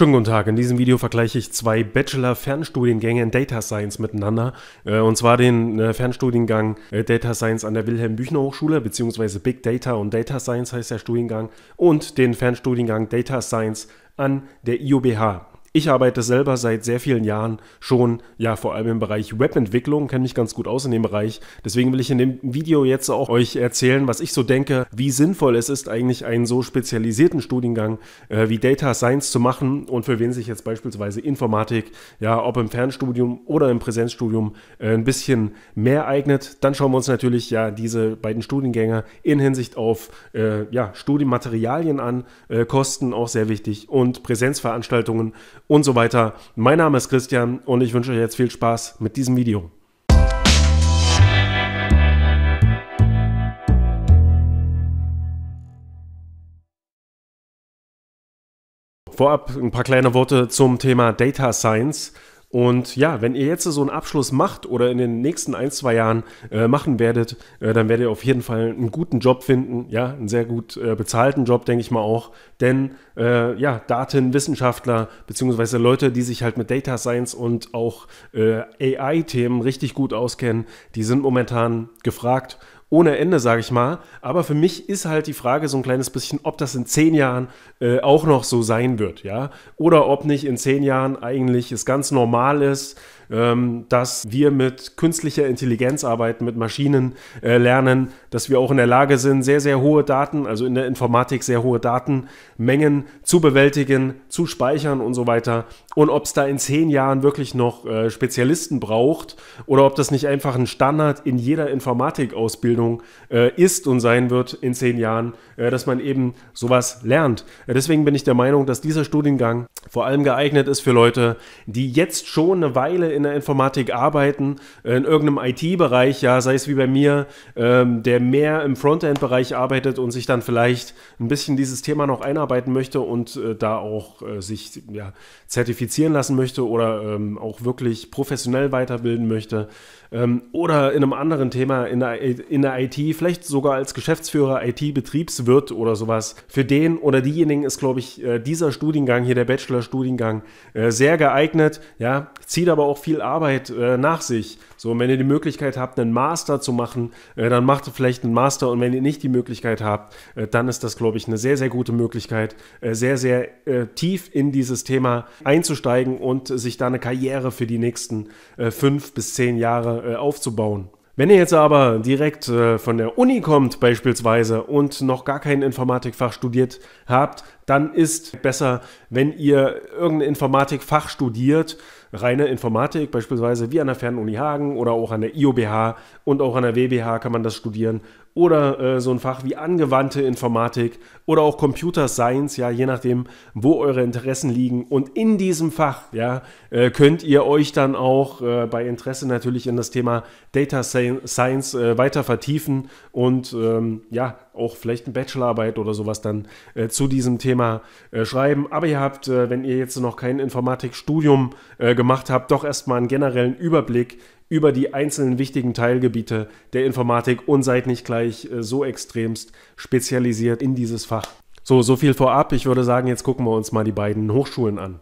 Schönen guten Tag. In diesem Video vergleiche ich zwei Bachelor-Fernstudiengänge in Data Science miteinander. Äh, und zwar den äh, Fernstudiengang äh, Data Science an der Wilhelm-Büchner-Hochschule, beziehungsweise Big Data und Data Science heißt der Studiengang, und den Fernstudiengang Data Science an der IOBH. Ich arbeite selber seit sehr vielen Jahren schon, ja, vor allem im Bereich Webentwicklung, kenne mich ganz gut aus in dem Bereich. Deswegen will ich in dem Video jetzt auch euch erzählen, was ich so denke, wie sinnvoll es ist, eigentlich einen so spezialisierten Studiengang äh, wie Data Science zu machen und für wen sich jetzt beispielsweise Informatik, ja, ob im Fernstudium oder im Präsenzstudium äh, ein bisschen mehr eignet. Dann schauen wir uns natürlich ja diese beiden Studiengänge in Hinsicht auf äh, ja, Studienmaterialien an, äh, Kosten auch sehr wichtig und Präsenzveranstaltungen und so weiter. Mein Name ist Christian und ich wünsche euch jetzt viel Spaß mit diesem Video. Vorab ein paar kleine Worte zum Thema Data Science. Und ja, wenn ihr jetzt so einen Abschluss macht oder in den nächsten ein, zwei Jahren äh, machen werdet, äh, dann werdet ihr auf jeden Fall einen guten Job finden. Ja, einen sehr gut äh, bezahlten Job, denke ich mal auch. Denn äh, ja, Datenwissenschaftler beziehungsweise Leute, die sich halt mit Data Science und auch äh, AI-Themen richtig gut auskennen, die sind momentan gefragt ohne Ende, sage ich mal. Aber für mich ist halt die Frage so ein kleines bisschen, ob das in zehn Jahren äh, auch noch so sein wird, ja. Oder ob nicht in zehn Jahren eigentlich es ganz normal ist, ähm, dass wir mit künstlicher Intelligenz arbeiten, mit Maschinen äh, lernen, dass wir auch in der Lage sind, sehr, sehr hohe Daten, also in der Informatik sehr hohe Datenmengen zu bewältigen, zu speichern und so weiter und ob es da in zehn Jahren wirklich noch äh, Spezialisten braucht oder ob das nicht einfach ein Standard in jeder Informatikausbildung äh, ist und sein wird in zehn Jahren, äh, dass man eben sowas lernt. Äh, deswegen bin ich der Meinung, dass dieser Studiengang vor allem geeignet ist für Leute, die jetzt schon eine Weile in der Informatik arbeiten, äh, in irgendeinem IT-Bereich, ja, sei es wie bei mir, ähm, der mehr im Frontend-Bereich arbeitet und sich dann vielleicht ein bisschen dieses Thema noch einarbeiten möchte und äh, da auch sich ja, zertifiziert zertifizieren lassen möchte oder ähm, auch wirklich professionell weiterbilden möchte ähm, oder in einem anderen Thema in der, in der IT, vielleicht sogar als Geschäftsführer, IT-Betriebswirt oder sowas, für den oder diejenigen ist, glaube ich, äh, dieser Studiengang hier, der Bachelor-Studiengang, äh, sehr geeignet. Ja, zieht aber auch viel Arbeit äh, nach sich. So, und wenn ihr die Möglichkeit habt, einen Master zu machen, äh, dann macht ihr vielleicht einen Master. Und wenn ihr nicht die Möglichkeit habt, äh, dann ist das, glaube ich, eine sehr, sehr gute Möglichkeit, äh, sehr, sehr äh, tief in dieses Thema einzusteigen und sich da eine Karriere für die nächsten äh, fünf bis zehn Jahre äh, aufzubauen. Wenn ihr jetzt aber direkt äh, von der Uni kommt beispielsweise und noch gar kein Informatikfach studiert habt, dann ist besser, wenn ihr irgendein Informatikfach studiert, reine Informatik, beispielsweise wie an der Fernuni Hagen oder auch an der IOBH und auch an der WBH kann man das studieren oder äh, so ein Fach wie angewandte Informatik oder auch Computer Science, ja, je nachdem, wo eure Interessen liegen. Und in diesem Fach, ja, äh, könnt ihr euch dann auch äh, bei Interesse natürlich in das Thema Data Science äh, weiter vertiefen und ähm, ja, auch vielleicht eine Bachelorarbeit oder sowas dann äh, zu diesem Thema äh, schreiben. Aber ihr habt, wenn ihr jetzt noch kein Informatikstudium gemacht habt, doch erstmal einen generellen Überblick, über die einzelnen wichtigen Teilgebiete der Informatik und seid nicht gleich äh, so extremst spezialisiert in dieses Fach. So, so viel vorab. Ich würde sagen, jetzt gucken wir uns mal die beiden Hochschulen an.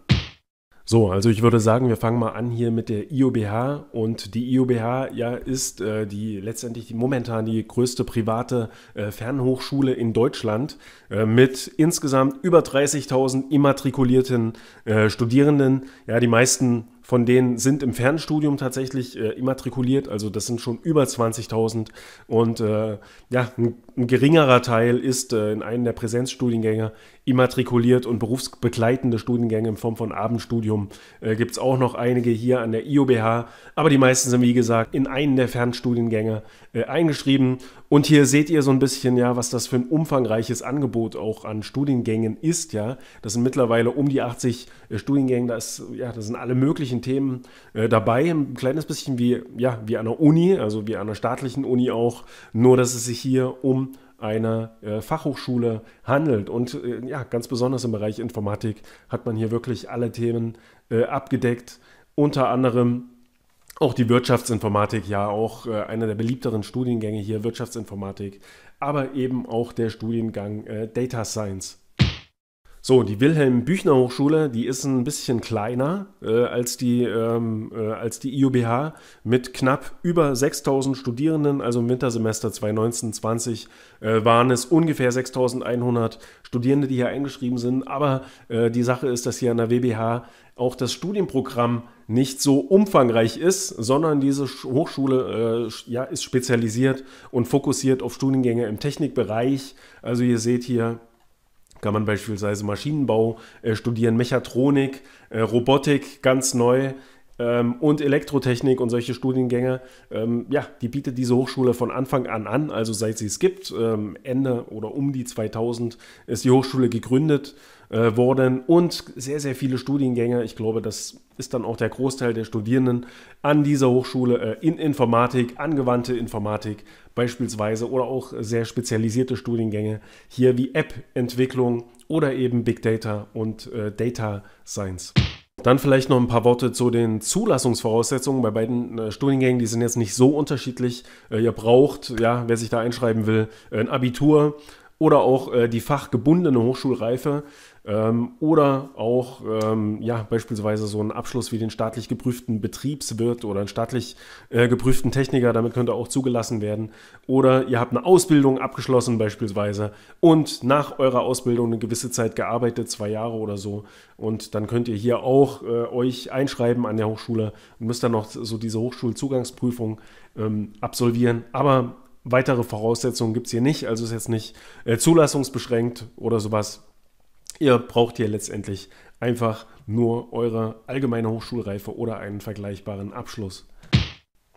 So, also ich würde sagen, wir fangen mal an hier mit der IOBH und die IOBH ja ist äh, die letztendlich momentan die größte private äh, Fernhochschule in Deutschland äh, mit insgesamt über 30.000 immatrikulierten äh, Studierenden. Ja, die meisten von denen sind im Fernstudium tatsächlich äh, immatrikuliert, also das sind schon über 20.000 und äh, ja, ein, ein, geringerer Teil ist äh, in einem der Präsenzstudiengänge immatrikuliert und berufsbegleitende Studiengänge in Form von Abendstudium äh, gibt es auch noch einige hier an der IOBH, aber die meisten sind wie gesagt in einen der Fernstudiengänge äh, eingeschrieben und hier seht ihr so ein bisschen ja, was das für ein umfangreiches Angebot auch an Studiengängen ist, ja, das sind mittlerweile um die 80 äh, Studiengänge, da ja, das sind alle möglichen unterschiedlichen Themen äh, dabei. Ein kleines bisschen wie, ja, wie an der Uni, also wie an einer staatlichen Uni auch, nur dass es sich hier um eine äh, Fachhochschule handelt. Und äh, ja, ganz besonders im Bereich Informatik hat man hier wirklich alle Themen äh, abgedeckt, unter anderem auch die Wirtschaftsinformatik, ja, auch äh, einer der beliebteren Studiengänge hier, Wirtschaftsinformatik, aber eben auch der Studiengang äh, Data Science. So, die Wilhelm-Büchner-Hochschule, die ist ein bisschen kleiner äh, als, die, ähm, äh, als die IUBH mit knapp über 6000 Studierenden. Also im Wintersemester 2019-20 äh, waren es ungefähr 6100 Studierende, die hier eingeschrieben sind. Aber äh, die Sache ist, dass hier an der WBH auch das Studienprogramm nicht so umfangreich ist, sondern diese Hochschule äh, ja, ist spezialisiert und fokussiert auf Studiengänge im Technikbereich. Also ihr seht hier kann man beispielsweise Maschinenbau äh, studieren, Mechatronik, äh, Robotik ganz neu ähm, und Elektrotechnik und solche Studiengänge. Ähm, ja, die bietet diese Hochschule von Anfang an an, also seit sie es gibt. Ähm, Ende oder um die 2000 ist die Hochschule gegründet äh, wurden und sehr, sehr viele Studiengänge. Ich glaube, das ist dann auch der Großteil der Studierenden an dieser Hochschule äh, in Informatik, angewandte Informatik beispielsweise oder auch sehr spezialisierte Studiengänge hier wie App-Entwicklung oder eben Big Data und äh, Data Science. Dann vielleicht noch ein paar Worte zu den Zulassungsvoraussetzungen bei beiden äh, Studiengängen. Die sind jetzt nicht so unterschiedlich. Äh, ihr braucht, ja, wer sich da einschreiben will, ein Abitur oder auch äh, die fachgebundene Hochschulreife. Ähm, oder auch ähm, ja, beispielsweise so einen Abschluss wie den staatlich geprüften Betriebswirt oder einen staatlich äh, geprüften Techniker, damit könnt ihr auch zugelassen werden. Oder ihr habt eine Ausbildung abgeschlossen beispielsweise und nach eurer Ausbildung eine gewisse Zeit gearbeitet, zwei Jahre oder so. Und dann könnt ihr hier auch äh, euch einschreiben an der Hochschule und müsst dann noch so diese Hochschulzugangsprüfung ähm, absolvieren. Aber weitere Voraussetzungen gibt es hier nicht. Also ist jetzt nicht äh, zulassungsbeschränkt oder sowas. Ihr braucht hier letztendlich einfach nur eure allgemeine Hochschulreife oder einen vergleichbaren Abschluss.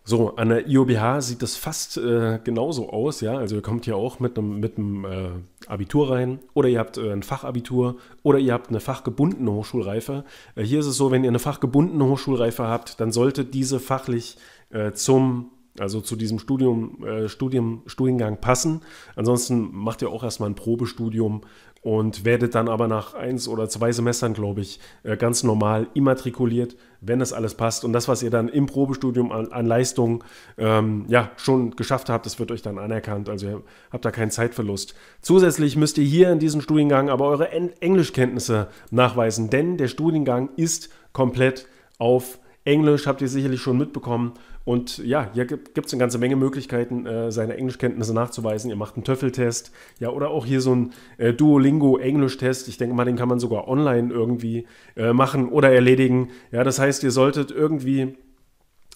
So, an der IOBH sieht das fast äh, genauso aus, ja. Also ihr kommt hier auch mit einem mit äh, Abitur rein oder ihr habt äh, ein Fachabitur oder ihr habt eine fachgebundene Hochschulreife. Äh, hier ist es so, wenn ihr eine fachgebundene Hochschulreife habt, dann sollte diese fachlich äh, zum also zu diesem Studium, äh, Studium, Studiengang passen. Ansonsten macht ihr auch erstmal ein Probestudium und werdet dann aber nach eins oder zwei Semestern, glaube ich, äh, ganz normal immatrikuliert, wenn das alles passt. Und das, was ihr dann im Probestudium an, an Leistungen ähm, ja, schon geschafft habt, das wird euch dann anerkannt. Also ihr habt da keinen Zeitverlust. Zusätzlich müsst ihr hier in diesem Studiengang aber eure en Englischkenntnisse nachweisen, denn der Studiengang ist komplett auf Englisch, habt ihr sicherlich schon mitbekommen. Und ja, hier gibt es eine ganze Menge Möglichkeiten, äh, seine Englischkenntnisse nachzuweisen. Ihr macht einen Töffeltest, ja, oder auch hier so einen äh, Duolingo-Englisch-Test. Ich denke mal, den kann man sogar online irgendwie äh, machen oder erledigen. Ja, das heißt, ihr solltet irgendwie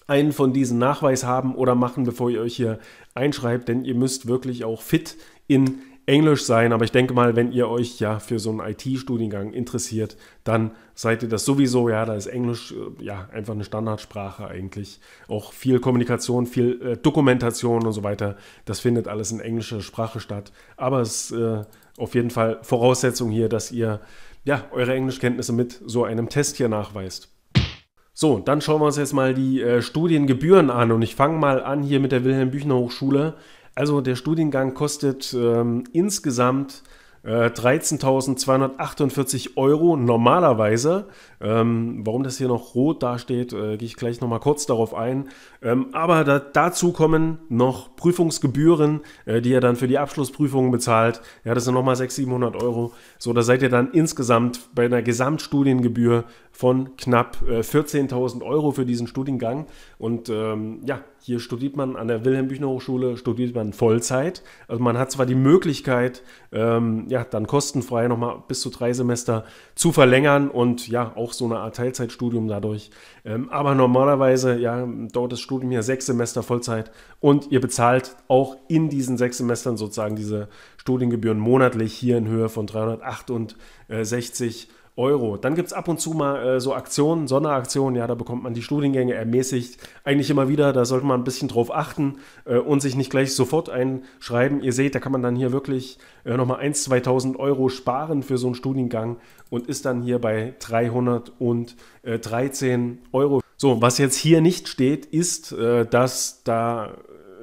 einen von diesen Nachweis haben oder machen, bevor ihr euch hier einschreibt, denn ihr müsst wirklich auch fit in Englisch sein, aber ich denke mal, wenn ihr euch ja für so einen IT-Studiengang interessiert, dann seid ihr das sowieso. Ja, da ist Englisch äh, ja einfach eine Standardsprache eigentlich. Auch viel Kommunikation, viel äh, Dokumentation und so weiter. Das findet alles in englischer Sprache statt. Aber es ist äh, auf jeden Fall Voraussetzung hier, dass ihr ja eure Englischkenntnisse mit so einem Test hier nachweist. So, dann schauen wir uns jetzt mal die äh, Studiengebühren an und ich fange mal an hier mit der Wilhelm Büchner Hochschule. Also der Studiengang kostet ähm, insgesamt 13.248 äh, Euro normalerweise. Ähm, warum das hier noch rot dasteht, äh, gehe ich gleich nochmal kurz darauf ein. Ähm, aber da, dazu kommen noch Prüfungsgebühren, äh, die ihr dann für die Abschlussprüfungen bezahlt. Ja, das sind nochmal 600, 700 Euro. So, da seid ihr dann insgesamt bei einer Gesamtstudiengebühr von knapp 14.000 äh, Euro für diesen Studiengang. Und ähm, ja, hier studiert man an der Wilhelm-Büchner Hochschule, studiert man Vollzeit. Also man hat zwar die Möglichkeit, ähm, ja, dann kostenfrei nochmal bis zu drei Semester zu verlängern und ja, auch so eine Art Teilzeitstudium dadurch. Ähm, aber normalerweise, ja, dauert das Studium hier sechs Semester Vollzeit und ihr bezahlt auch in diesen sechs Semestern sozusagen diese Studiengebühren monatlich hier in Höhe von 368 Euro. Euro. Dann gibt es ab und zu mal äh, so Aktionen, Sonderaktionen, ja, da bekommt man die Studiengänge ermäßigt eigentlich immer wieder, da sollte man ein bisschen drauf achten äh, und sich nicht gleich sofort einschreiben. Ihr seht, da kann man dann hier wirklich äh, nochmal 1.000, 2.000 Euro sparen für so einen Studiengang und ist dann hier bei 313 Euro. So, was jetzt hier nicht steht, ist, äh, dass da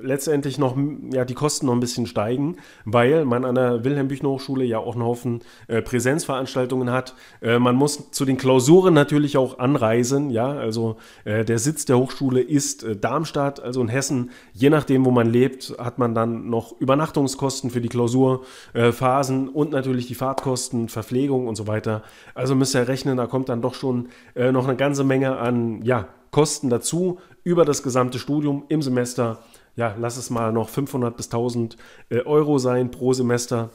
letztendlich noch ja, die Kosten noch ein bisschen steigen, weil man an der Wilhelm-Büchner-Hochschule ja auch einen Haufen äh, Präsenzveranstaltungen hat. Äh, man muss zu den Klausuren natürlich auch anreisen. Ja, also äh, der Sitz der Hochschule ist äh, Darmstadt, also in Hessen. Je nachdem, wo man lebt, hat man dann noch Übernachtungskosten für die Klausurphasen äh, und natürlich die Fahrtkosten, Verpflegung und so weiter. Also müsst ihr rechnen, da kommt dann doch schon äh, noch eine ganze Menge an ja, Kosten dazu über das gesamte Studium im Semester ja, lass es mal noch 500 bis 1000 äh, Euro sein pro Semester.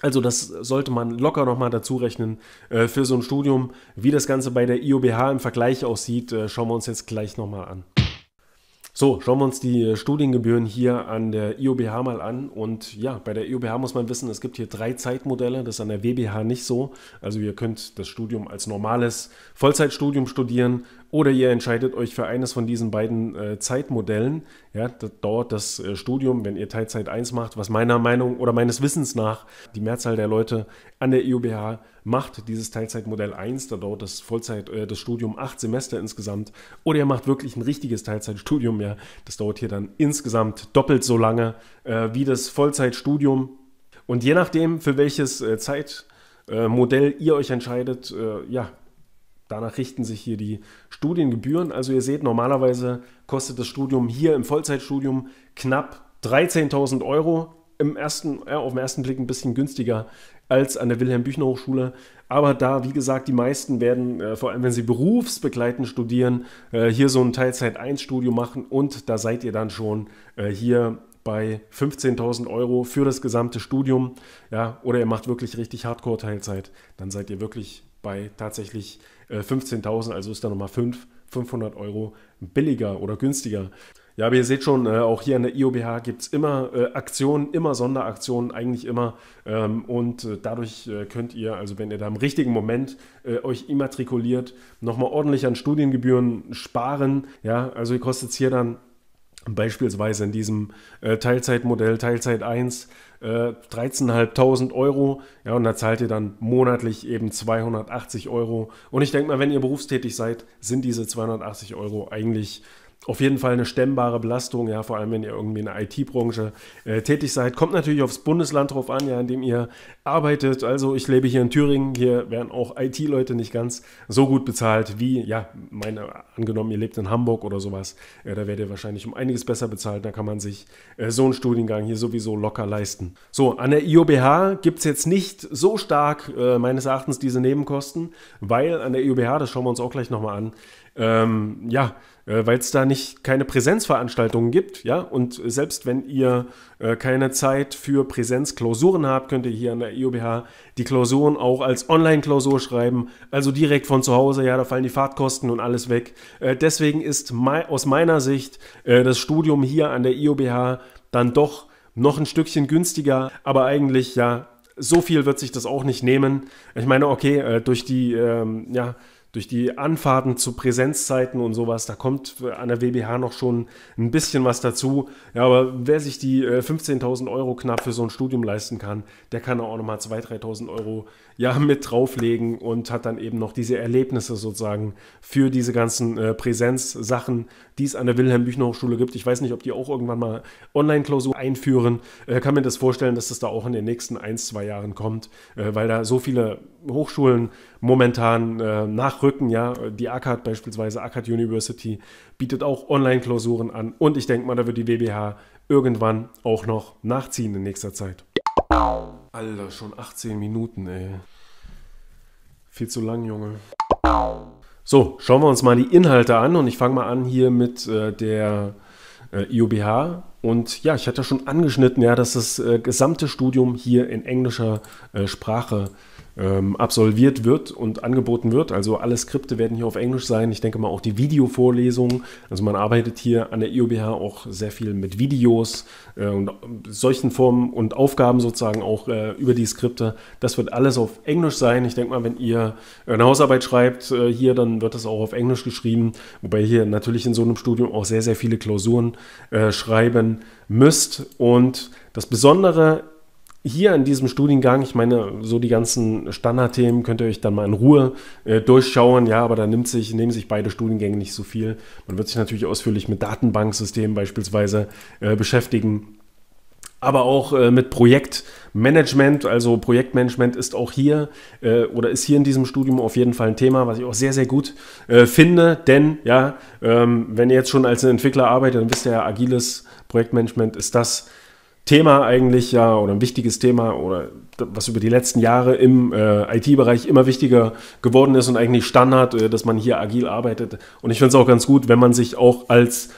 Also das sollte man locker nochmal dazu rechnen äh, für so ein Studium. Wie das Ganze bei der IOBH im Vergleich aussieht, äh, schauen wir uns jetzt gleich nochmal an. So, schauen wir uns die äh, Studiengebühren hier an der IOBH mal an. Und ja, bei der IOBH muss man wissen, es gibt hier drei Zeitmodelle. Das ist an der WBH nicht so. Also ihr könnt das Studium als normales Vollzeitstudium studieren oder ihr entscheidet euch für eines von diesen beiden äh, Zeitmodellen. Ja, das dauert das äh, Studium, wenn ihr Teilzeit 1 macht, was meiner Meinung oder meines Wissens nach die Mehrzahl der Leute an der IOBH macht dieses Teilzeitmodell 1, da dauert das Vollzeit, äh, das Studium acht Semester insgesamt, oder ihr macht wirklich ein richtiges Teilzeitstudium mehr. Das dauert hier dann insgesamt doppelt so lange äh, wie das Vollzeitstudium. Und je nachdem, für welches äh, Zeitmodell äh, ihr euch entscheidet, äh, ja, Danach richten sich hier die Studiengebühren. Also ihr seht, normalerweise kostet das Studium hier im Vollzeitstudium knapp 13.000 Euro im ersten, ja, auf den ersten Blick ein bisschen günstiger als an der Wilhelm-Büchner-Hochschule. Aber da, wie gesagt, die meisten werden, äh, vor allem wenn sie berufsbegleitend studieren, äh, hier so ein Teilzeit-1-Studium machen und da seid ihr dann schon äh, hier bei 15.000 Euro für das gesamte Studium. Ja, oder ihr macht wirklich richtig Hardcore-Teilzeit, dann seid ihr wirklich bei tatsächlich 15.000, äh, also ist da nochmal 5 500 Euro billiger oder günstiger. Ja, aber ihr seht schon, äh, auch hier an der IOBH gibt es immer äh, Aktionen, immer Sonderaktionen, eigentlich immer. Ähm, und äh, dadurch äh, könnt ihr, also wenn ihr da im richtigen Moment äh, euch immatrikuliert, nochmal ordentlich an Studiengebühren sparen. Ja, also ihr kostet hier dann beispielsweise in diesem äh, Teilzeitmodell, Teilzeit 1, äh, 13.500 Euro. Ja, und da zahlt ihr dann monatlich eben 280 Euro. Und ich denke mal, wenn ihr berufstätig seid, sind diese 280 Euro eigentlich auf jeden Fall eine stemmbare Belastung, ja, vor allem wenn ihr irgendwie in der IT-Branche äh, tätig seid. Kommt natürlich aufs Bundesland drauf an, ja, in dem ihr arbeitet. Also ich lebe hier in Thüringen, hier werden auch IT-Leute nicht ganz so gut bezahlt wie, ja, meine, angenommen, ihr lebt in Hamburg oder sowas, äh, da werdet ihr wahrscheinlich um einiges besser bezahlt. Da kann man sich äh, so einen Studiengang hier sowieso locker leisten. So, an der IOBH gibt es jetzt nicht so stark äh, meines Erachtens diese Nebenkosten, weil an der IOBH, das schauen wir uns auch gleich nochmal an, ähm, ja, äh, weil es da nicht keine Präsenzveranstaltungen gibt, ja, und selbst wenn ihr äh, keine Zeit für Präsenzklausuren habt, könnt ihr hier an der IOBH e die Klausuren auch als Online-Klausur schreiben, also direkt von zu Hause, ja, da fallen die Fahrtkosten und alles weg. Äh, deswegen ist mein, aus meiner Sicht äh, das Studium hier an der IOBH e dann doch noch ein Stückchen günstiger, aber eigentlich ja so viel wird sich das auch nicht nehmen. Ich meine, okay, äh, durch die ähm, ja, durch die Anfahrten zu Präsenzzeiten und sowas, da kommt an der WBH noch schon ein bisschen was dazu. Ja, aber wer sich die 15.000 äh, Euro knapp für so ein Studium leisten kann, der kann auch nochmal 2.000, 3.000 Euro ja, mit drauflegen und hat dann eben noch diese Erlebnisse sozusagen für diese ganzen äh, Präsenzsachen, die es an der Wilhelm-Büchner-Hochschule gibt. Ich weiß nicht, ob die auch irgendwann mal Online-Klausur einführen. Äh, kann mir das vorstellen, dass das da auch in den nächsten ein, zwei Jahren kommt, äh, weil da so viele Hochschulen momentan äh, nachrücken. Ja, die ACAD beispielsweise, ACAD University, bietet auch Online-Klausuren an. Und ich denke mal, da wird die WBH irgendwann auch noch nachziehen in nächster Zeit. Alter, schon 18 Minuten, ey. Viel zu lang, Junge. So, schauen wir uns mal die Inhalte an und ich fange mal an hier mit äh, der äh, IOBH. Und ja, ich hatte schon angeschnitten, ja, dass das äh, gesamte Studium hier in englischer äh, Sprache äh, ähm, absolviert wird und angeboten wird. Also alle Skripte werden hier auf Englisch sein. Ich denke mal auch die Videovorlesungen. Also man arbeitet hier an der IOBH auch sehr viel mit Videos äh, und solchen Formen und Aufgaben sozusagen auch äh, über die Skripte. Das wird alles auf Englisch sein. Ich denke mal, wenn ihr äh, eine Hausarbeit schreibt äh, hier, dann wird das auch auf Englisch geschrieben. Wobei hier natürlich in so einem Studium auch sehr, sehr viele Klausuren äh, schreiben müsst. Und das Besondere hier in diesem Studiengang, ich meine, so die ganzen Standardthemen könnt ihr euch dann mal in Ruhe äh, durchschauen, ja, aber da nimmt sich, nehmen sich beide Studiengänge nicht so viel. Man wird sich natürlich ausführlich mit Datenbanksystemen beispielsweise äh, beschäftigen, aber auch äh, mit Projektmanagement. Also Projektmanagement ist auch hier äh, oder ist hier in diesem Studium auf jeden Fall ein Thema, was ich auch sehr, sehr gut äh, finde, denn ja, ähm, wenn ihr jetzt schon als Entwickler arbeitet, dann wisst ihr ja, agiles Projektmanagement ist das, Thema eigentlich ja oder ein wichtiges Thema oder was über die letzten Jahre im äh, IT-Bereich immer wichtiger geworden ist und eigentlich Standard, äh, dass man hier agil arbeitet. Und ich finde es auch ganz gut, wenn man sich auch als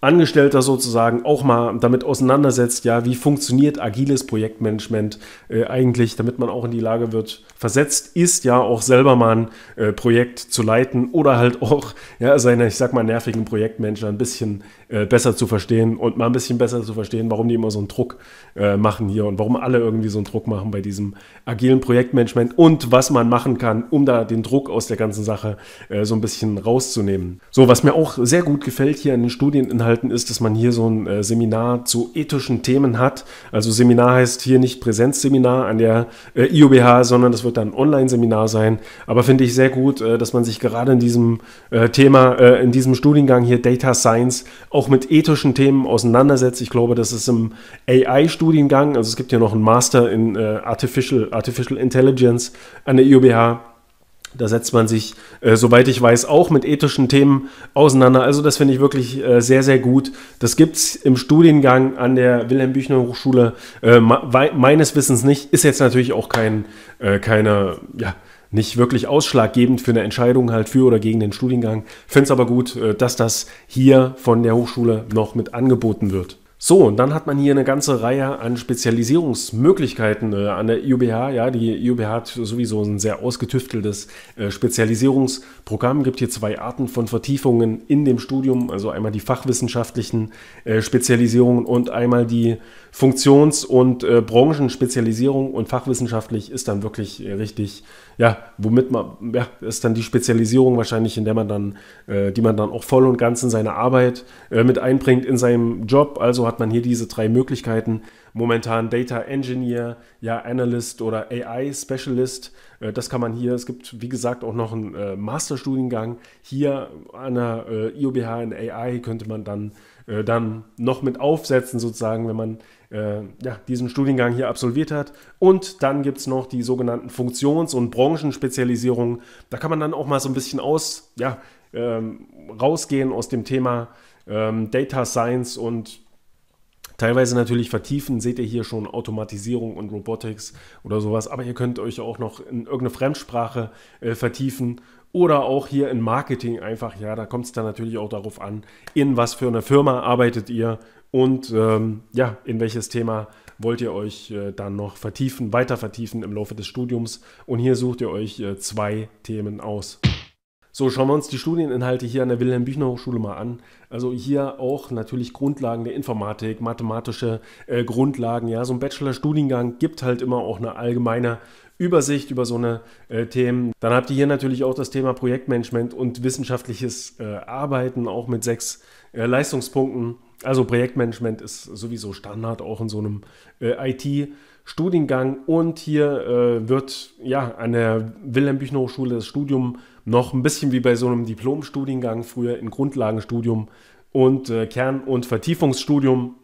Angestellter sozusagen auch mal damit auseinandersetzt, ja, wie funktioniert agiles Projektmanagement äh, eigentlich, damit man auch in die Lage wird, versetzt ist, ja, auch selber mal ein äh, Projekt zu leiten oder halt auch ja, seine, ich sag mal, nervigen Projektmanager ein bisschen äh, besser zu verstehen und mal ein bisschen besser zu verstehen, warum die immer so einen Druck äh, machen hier und warum alle irgendwie so einen Druck machen bei diesem agilen Projektmanagement und was man machen kann, um da den Druck aus der ganzen Sache äh, so ein bisschen rauszunehmen. So, was mir auch sehr gut gefällt hier an den Studieninhalten ist, dass man hier so ein äh, Seminar zu ethischen Themen hat. Also Seminar heißt hier nicht Präsenzseminar an der IUBH, äh, sondern das wird dann ein Online-Seminar sein. Aber finde ich sehr gut, dass man sich gerade in diesem Thema, in diesem Studiengang hier Data Science auch auch mit ethischen Themen auseinandersetzt. Ich glaube, das ist im AI-Studiengang, also es gibt ja noch einen Master in äh, Artificial, Artificial Intelligence an der IUBH. Da setzt man sich, äh, soweit ich weiß, auch mit ethischen Themen auseinander. Also das finde ich wirklich äh, sehr, sehr gut. Das gibt es im Studiengang an der Wilhelm Büchner Hochschule äh, meines Wissens nicht. Ist jetzt natürlich auch kein, äh, keine, ja, nicht wirklich ausschlaggebend für eine Entscheidung halt für oder gegen den Studiengang. Finde es aber gut, äh, dass das hier von der Hochschule noch mit angeboten wird. So, und dann hat man hier eine ganze Reihe an Spezialisierungsmöglichkeiten äh, an der IUBH. Ja, die IUBH hat sowieso ein sehr ausgetüfteltes äh, Spezialisierungsprogramm. Gibt hier zwei Arten von Vertiefungen in dem Studium, also einmal die fachwissenschaftlichen äh, Spezialisierungen und einmal die Funktions- und äh, Branchenspezialisierung und fachwissenschaftlich ist dann wirklich äh, richtig, ja, womit man, ja, ist dann die Spezialisierung wahrscheinlich, in der man dann, äh, die man dann auch voll und ganz in seine Arbeit äh, mit einbringt in seinem Job. Also hat man hier diese drei Möglichkeiten. Momentan Data Engineer, ja, Analyst oder AI Specialist. Äh, das kann man hier. Es gibt, wie gesagt, auch noch einen äh, Masterstudiengang. Hier an der IOBH in AI könnte man dann äh, dann noch mit aufsetzen, sozusagen, wenn man äh, ja, diesen Studiengang hier absolviert hat. Und dann gibt es noch die sogenannten Funktions- und Branchenspezialisierungen. Da kann man dann auch mal so ein bisschen aus, ja, ähm, rausgehen aus dem Thema ähm, Data Science und teilweise natürlich vertiefen, seht ihr hier schon Automatisierung und Robotics oder sowas, aber ihr könnt euch auch noch in irgendeine Fremdsprache äh, vertiefen oder auch hier in Marketing einfach, ja, da kommt es dann natürlich auch darauf an, in was für eine Firma arbeitet ihr und ähm, ja, in welches Thema wollt ihr euch äh, dann noch vertiefen, weiter vertiefen im Laufe des Studiums. Und hier sucht ihr euch äh, zwei Themen aus. So, schauen wir uns die Studieninhalte hier an der Wilhelm-Büchner-Hochschule mal an. Also hier auch natürlich Grundlagen der Informatik, mathematische äh, Grundlagen. Ja, so ein Bachelor-Studiengang gibt halt immer auch eine allgemeine Übersicht über so eine äh, Themen. Dann habt ihr hier natürlich auch das Thema Projektmanagement und wissenschaftliches äh, Arbeiten, auch mit sechs äh, Leistungspunkten. Also Projektmanagement ist sowieso Standard auch in so einem äh, IT. Studiengang und hier äh, wird ja an der Wilhelm Büchner Hochschule das Studium äh, noch ein bisschen wie bei so einem Diplomstudiengang früher in Grundlagenstudium und äh, Kern- und Vertiefungsstudium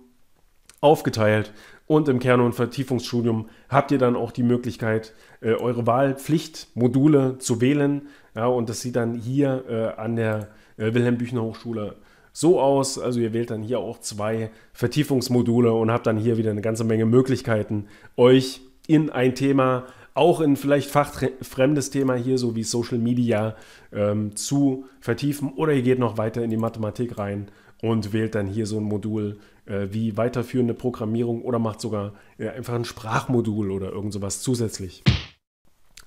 aufgeteilt. Und im Kern- und Vertiefungsstudium habt ihr dann auch die Möglichkeit, äh, eure Wahlpflichtmodule zu wählen. Ja, und das sieht dann hier äh, an der äh, Wilhelm Büchner Hochschule so aus. Also ihr wählt dann hier auch zwei Vertiefungsmodule und habt dann hier wieder eine ganze Menge Möglichkeiten, euch in ein Thema auch in vielleicht fachfremdes Thema hier, so wie Social Media, ähm, zu vertiefen. Oder ihr geht noch weiter in die Mathematik rein und wählt dann hier so ein Modul äh, wie weiterführende Programmierung oder macht sogar äh, einfach ein Sprachmodul oder irgend sowas zusätzlich.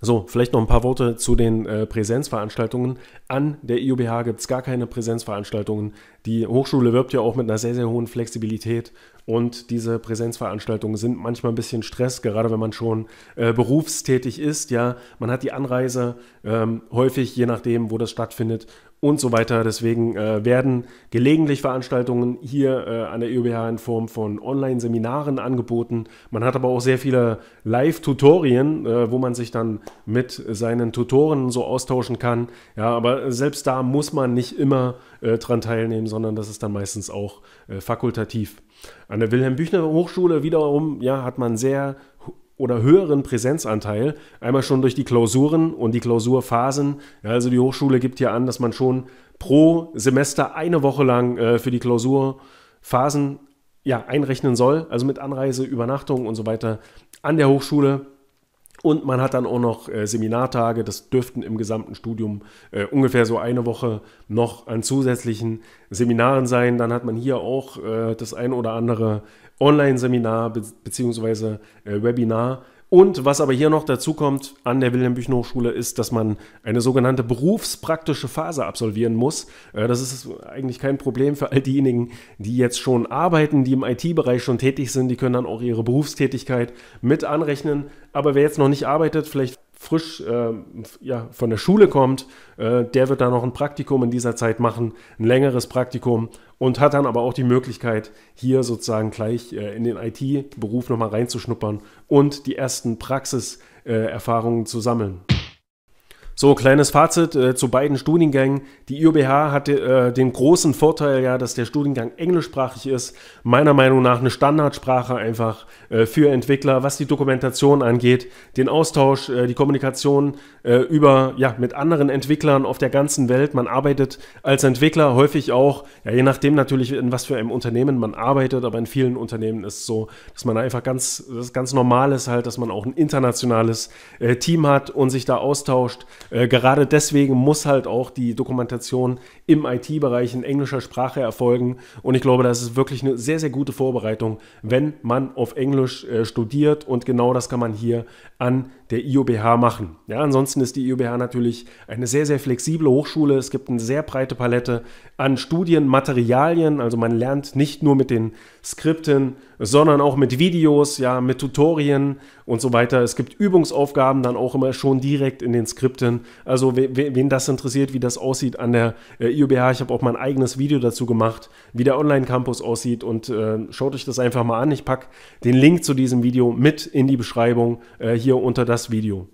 So, vielleicht noch ein paar Worte zu den äh, Präsenzveranstaltungen. An der IUBH gibt es gar keine Präsenzveranstaltungen. Die Hochschule wirbt ja auch mit einer sehr, sehr hohen Flexibilität und diese Präsenzveranstaltungen sind manchmal ein bisschen Stress, gerade wenn man schon äh, berufstätig ist. Ja, man hat die Anreise ähm, häufig, je nachdem, wo das stattfindet und so weiter. Deswegen äh, werden gelegentlich Veranstaltungen hier äh, an der ÖBH in Form von Online-Seminaren angeboten. Man hat aber auch sehr viele Live-Tutorien, äh, wo man sich dann mit seinen Tutoren so austauschen kann. Ja, aber selbst da muss man nicht immer äh, dran teilnehmen, sondern das ist dann meistens auch äh, fakultativ. An der Wilhelm Büchner Hochschule wiederum ja, hat man sehr oder höheren Präsenzanteil, einmal schon durch die Klausuren und die Klausurphasen. Ja, also die Hochschule gibt hier an, dass man schon pro Semester eine Woche lang äh, für die Klausurphasen ja, einrechnen soll, also mit Anreise, Übernachtung und so weiter an der Hochschule. Und man hat dann auch noch äh, Seminartage, das dürften im gesamten Studium äh, ungefähr so eine Woche noch an zusätzlichen Seminaren sein. Dann hat man hier auch äh, das ein oder andere Online-Seminar be beziehungsweise äh, Webinar und was aber hier noch dazu kommt an der Wilhelm Büchner Hochschule ist, dass man eine sogenannte berufspraktische Phase absolvieren muss. Äh, das ist eigentlich kein Problem für all diejenigen, die jetzt schon arbeiten, die im IT-Bereich schon tätig sind. Die können dann auch ihre Berufstätigkeit mit anrechnen. Aber wer jetzt noch nicht arbeitet, vielleicht frisch äh, ja, von der Schule kommt, äh, der wird da noch ein Praktikum in dieser Zeit machen, ein längeres Praktikum und hat dann aber auch die Möglichkeit, hier sozusagen gleich äh, in den IT-Beruf nochmal reinzuschnuppern und die ersten Praxiserfahrungen zu sammeln. So, kleines Fazit äh, zu beiden Studiengängen. Die IOBH hat äh, den großen Vorteil ja, dass der Studiengang englischsprachig ist. Meiner Meinung nach eine Standardsprache einfach äh, für Entwickler, was die Dokumentation angeht, den Austausch, äh, die Kommunikation äh, über, ja, mit anderen Entwicklern auf der ganzen Welt. Man arbeitet als Entwickler häufig auch, ja, je nachdem natürlich, in was für einem Unternehmen man arbeitet, aber in vielen Unternehmen ist es so, dass man einfach ganz, das ganz normal ist halt, dass man auch ein internationales äh, Team hat und sich da austauscht äh, gerade deswegen muss halt auch die Dokumentation im IT-Bereich in englischer Sprache erfolgen. Und ich glaube, das ist wirklich eine sehr, sehr gute Vorbereitung, wenn man auf Englisch äh, studiert. Und genau das kann man hier an der IOBH machen. Ja, ansonsten ist die IOBH natürlich eine sehr, sehr flexible Hochschule. Es gibt eine sehr breite Palette an Studienmaterialien. Also man lernt nicht nur mit den Skripten, sondern auch mit Videos, ja, mit Tutorien und so weiter. Es gibt Übungsaufgaben dann auch immer schon direkt in den Skripten. Also wen das interessiert, wie das aussieht an der IOBH, äh, UBH. Ich habe auch mein eigenes Video dazu gemacht, wie der Online-Campus aussieht und äh, schaut euch das einfach mal an. Ich packe den Link zu diesem Video mit in die Beschreibung äh, hier unter das Video.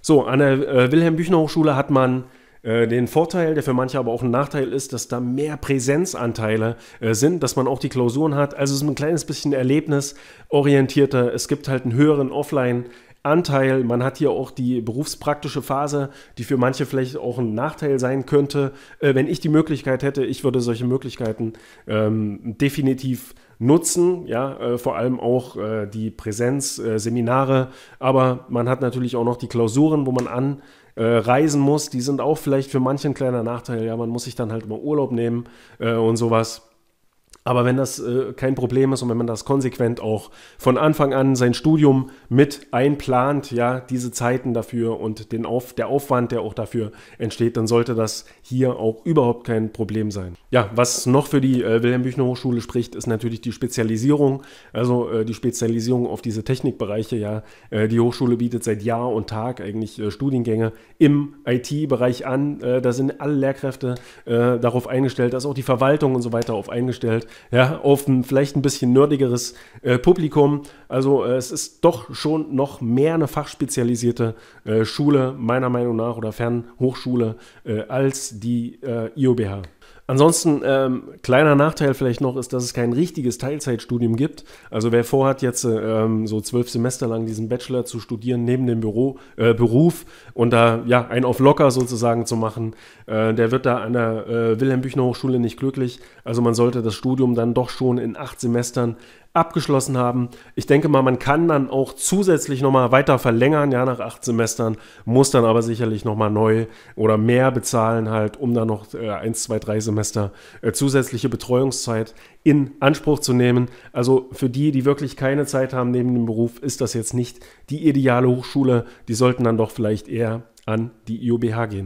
So, an der äh, Wilhelm-Büchner-Hochschule hat man äh, den Vorteil, der für manche aber auch ein Nachteil ist, dass da mehr Präsenzanteile äh, sind, dass man auch die Klausuren hat. Also es ist ein kleines bisschen erlebnisorientierter. Es gibt halt einen höheren Offline- Anteil. Man hat hier auch die berufspraktische Phase, die für manche vielleicht auch ein Nachteil sein könnte. Äh, wenn ich die Möglichkeit hätte, ich würde solche Möglichkeiten ähm, definitiv nutzen, ja, äh, vor allem auch äh, die Präsenzseminare, äh, aber man hat natürlich auch noch die Klausuren, wo man an äh, reisen muss, die sind auch vielleicht für manchen kleiner Nachteil. Ja, man muss sich dann halt immer Urlaub nehmen äh, und sowas. Aber wenn das äh, kein Problem ist und wenn man das konsequent auch von Anfang an sein Studium mit einplant, ja, diese Zeiten dafür und den Auf, der Aufwand, der auch dafür entsteht, dann sollte das hier auch überhaupt kein Problem sein. Ja, was noch für die äh, Wilhelm Büchner Hochschule spricht, ist natürlich die Spezialisierung, also äh, die Spezialisierung auf diese Technikbereiche, ja. Äh, die Hochschule bietet seit Jahr und Tag eigentlich äh, Studiengänge im IT-Bereich an. Äh, da sind alle Lehrkräfte darauf eingestellt, da ist auch die Verwaltung und so weiter auf eingestellt ja, auf ein vielleicht ein bisschen nerdigeres äh, Publikum. Also äh, es ist doch schon noch mehr eine fachspezialisierte äh, Schule, meiner Meinung nach, oder Fernhochschule, äh, als die IOBH. Äh, Ansonsten, ähm, kleiner Nachteil vielleicht noch ist, dass es kein richtiges Teilzeitstudium gibt. Also wer vorhat, jetzt äh, ähm, so zwölf Semester lang diesen Bachelor zu studieren, neben dem Büro, äh, Beruf und da ja ein auf locker sozusagen zu machen, äh, der wird da an der äh, Wilhelm Büchner Hochschule nicht glücklich. Also man sollte das Studium dann doch schon in acht Semestern abgeschlossen haben. Ich denke mal, man kann dann auch zusätzlich nochmal weiter verlängern, ja, nach acht Semestern, muss dann aber sicherlich nochmal neu oder mehr bezahlen halt, um dann noch äh, eins, zwei, drei Semester äh, zusätzliche Betreuungszeit in Anspruch zu nehmen. Also für die, die wirklich keine Zeit haben neben dem Beruf, ist das jetzt nicht die ideale Hochschule. Die sollten dann doch vielleicht eher an die IOBH gehen.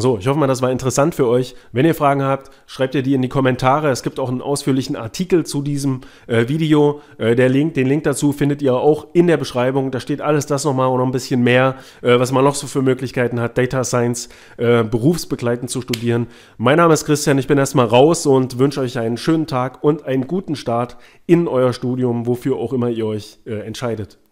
So, ich hoffe mal, das war interessant für euch. Wenn ihr Fragen habt, schreibt ihr die in die Kommentare. Es gibt auch einen ausführlichen Artikel zu diesem äh, Video. Äh, der Link, den Link dazu findet ihr auch in der Beschreibung. Da steht alles das nochmal und noch ein bisschen mehr, äh, was man noch so für Möglichkeiten hat, Data Science äh, berufsbegleitend zu studieren. Mein Name ist Christian, ich bin erstmal raus und wünsche euch einen schönen Tag und einen guten Start in euer Studium, wofür auch immer ihr euch äh, entscheidet.